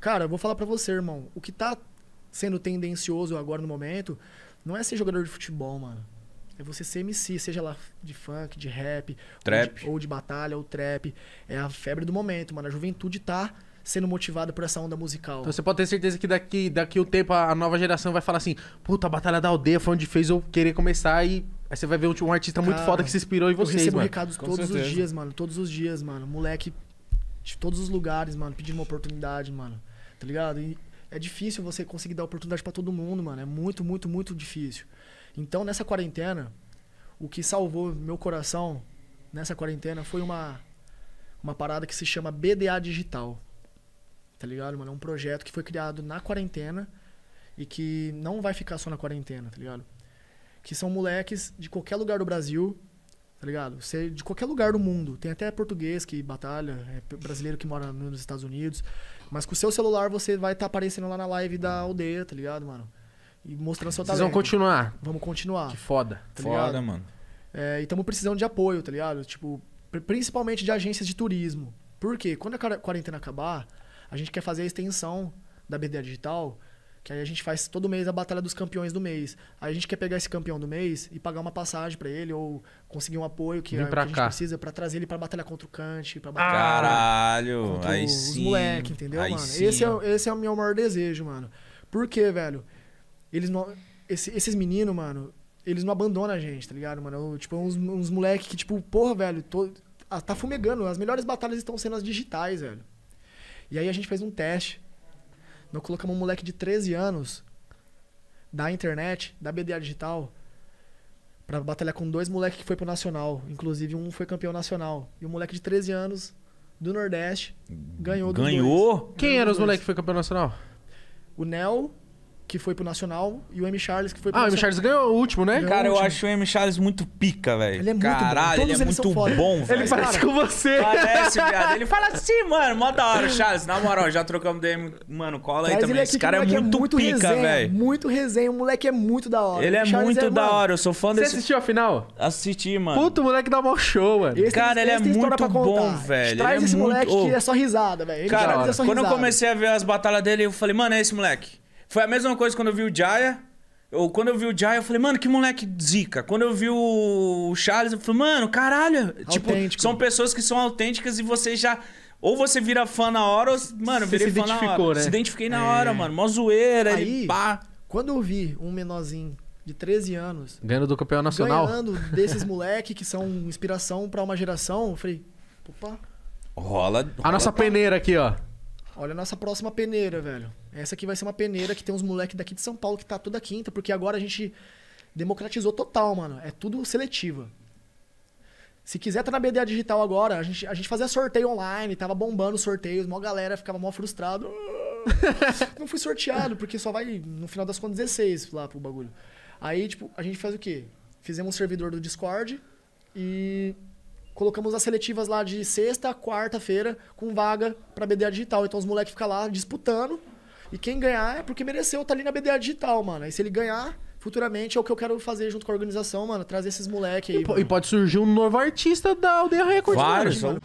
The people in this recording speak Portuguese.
Cara, eu vou falar para você, irmão. O que tá sendo tendencioso agora no momento não é ser jogador de futebol, mano. É você ser MC, seja lá de funk, de rap, trap. Ou, de, ou de batalha, ou trap. É a febre do momento, mano. A juventude tá sendo motivada por essa onda musical. Então você pode ter certeza que daqui, daqui o tempo a nova geração vai falar assim: puta, a Batalha da Aldeia foi onde fez eu querer começar e. Aí você vai ver um, artista Cara, muito foda que se inspirou em você. mano. Eu recebo recados Com todos certeza. os dias, mano. Todos os dias, mano. Moleque de todos os lugares, mano. Pedindo uma oportunidade, mano tá ligado? E é difícil você conseguir dar oportunidade para todo mundo, mano. É muito, muito, muito difícil. Então, nessa quarentena, o que salvou meu coração nessa quarentena foi uma, uma parada que se chama BDA Digital. Tá ligado, mano? É um projeto que foi criado na quarentena e que não vai ficar só na quarentena, tá ligado? Que são moleques de qualquer lugar do Brasil Tá ligado? Você é de qualquer lugar do mundo. Tem até português que batalha, é brasileiro que mora nos Estados Unidos. Mas com o seu celular você vai estar tá aparecendo lá na live da aldeia, tá ligado, mano? E mostrando seu Vocês talento. Vocês vão continuar. Vamos continuar. Que foda. Tá foda, ligado? mano. É, e estamos precisando de apoio, tá ligado? Tipo, principalmente de agências de turismo. Por quê? Quando a quarentena acabar, a gente quer fazer a extensão da BDA Digital que aí a gente faz todo mês a batalha dos campeões do mês. Aí a gente quer pegar esse campeão do mês e pagar uma passagem para ele ou conseguir um apoio que, é, que a gente precisa para trazer ele para batalha contra o Kant, para batalha Caralho, contra, contra aí os sim. moleque, entendeu, aí mano? Sim. Esse é esse é o meu maior desejo, mano. Por quê, velho? Eles não esse, esses meninos, mano, eles não abandonam a gente, tá ligado, mano? Eu, tipo, uns, uns moleque que tipo, porra, velho, tô, ah, tá fumegando. As melhores batalhas estão sendo as digitais, velho. E aí a gente fez um teste nós colocamos um moleque de 13 anos da internet, da BDA Digital, para batalhar com dois moleques que foi pro Nacional. Inclusive, um foi campeão nacional. E um moleque de 13 anos do Nordeste ganhou Ganhou? Dois. Quem era eram os moleques que foi campeão nacional? O Nel, que foi pro Nacional, e o M. Charles, que foi pro Ah, o M. Charles ganhou o último, né? Ganhou Cara, eu acho o M. Charles muito pica, velho. Ele é muito bom. Caralho, ele é muito bom, velho. Ele parece com você. Parece, viado. Ele fala assim, mano, mó da hora, Charles. Na moral, já trocamos DM. Mano, cola aí também. ele Esse cara é, é muito, pica, velho. Muito resenha, o moleque é muito da hora. Ele é, é muito da mano, hora. Eu sou fã Você desse. assistiu a final? Assisti, mano. Puto, o moleque dá um show, mano. esse Cara, ele é muito bom, velho. Traz é esse moleque que é só risada, velho. Cara, quando eu comecei a ver as batalhas dele, eu falei, mano, é esse moleque. Foi a mesma coisa quando eu vi o Jaya. Eu, quando eu vi o Jaya, eu falei, mano, que moleque zica. Quando eu vi o Charles, eu falei, mano, caralho. Tipo, são pessoas que são autênticas e você já. Ou você vira fã na hora, ou. Mano, você virei fã na hora. Né? Se identifiquei na é. hora, mano. Mó zoeira, Aí, pá. Quando eu vi um menorzinho de 13 anos. Ganhando do campeão nacional. Ganhando desses moleque que são inspiração para uma geração, eu falei, opa. Rola, rola. A nossa peneira aqui, ó. Olha a nossa próxima peneira, velho. Essa aqui vai ser uma peneira que tem uns moleques daqui de São Paulo que tá toda quinta, então, porque agora a gente democratizou total, mano. É tudo seletiva. Se quiser tá na BDA Digital agora, a gente, a gente fazia sorteio online, tava bombando sorteios, mó galera ficava mó frustrado. Não fui sorteado, porque só vai no final das contas 16 lá pro bagulho. Aí, tipo, a gente faz o quê? Fizemos um servidor do Discord e colocamos as seletivas lá de sexta a quarta-feira com vaga para BDA Digital. Então os moleques ficam lá disputando. E quem ganhar é porque mereceu estar tá ali na BDA Digital, mano. e se ele ganhar, futuramente é o que eu quero fazer junto com a organização, mano. Trazer esses moleques aí. E, e, pode surgir um novo artista da Aldeia Record. Vários, mano.